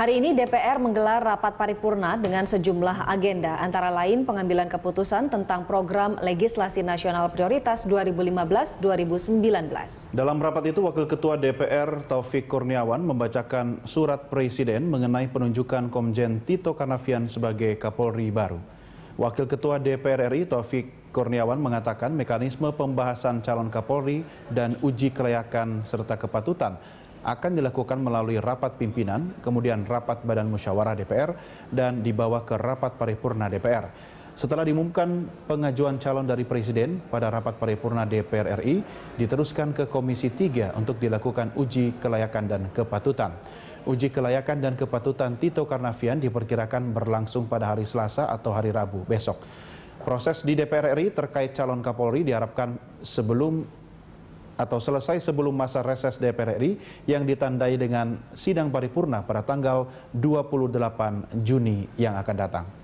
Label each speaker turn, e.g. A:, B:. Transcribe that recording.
A: Hari ini DPR menggelar rapat paripurna dengan sejumlah agenda, antara lain pengambilan keputusan tentang program legislasi nasional prioritas 2015-2019.
B: Dalam rapat itu, Wakil Ketua DPR Taufik Kurniawan membacakan surat Presiden mengenai penunjukan Komjen Tito Karnavian sebagai Kapolri baru. Wakil Ketua DPR RI Taufik Kurniawan mengatakan mekanisme pembahasan calon Kapolri dan uji kelayakan serta kepatutan akan dilakukan melalui rapat pimpinan, kemudian rapat badan musyawarah DPR, dan dibawa ke rapat paripurna DPR. Setelah diumumkan pengajuan calon dari Presiden pada rapat paripurna DPR RI, diteruskan ke Komisi 3 untuk dilakukan uji kelayakan dan kepatutan. Uji kelayakan dan kepatutan Tito Karnavian diperkirakan berlangsung pada hari Selasa atau hari Rabu besok. Proses di DPR RI terkait calon Kapolri diharapkan sebelum atau selesai sebelum masa reses DPR RI yang ditandai dengan sidang paripurna pada tanggal 28 Juni yang akan datang.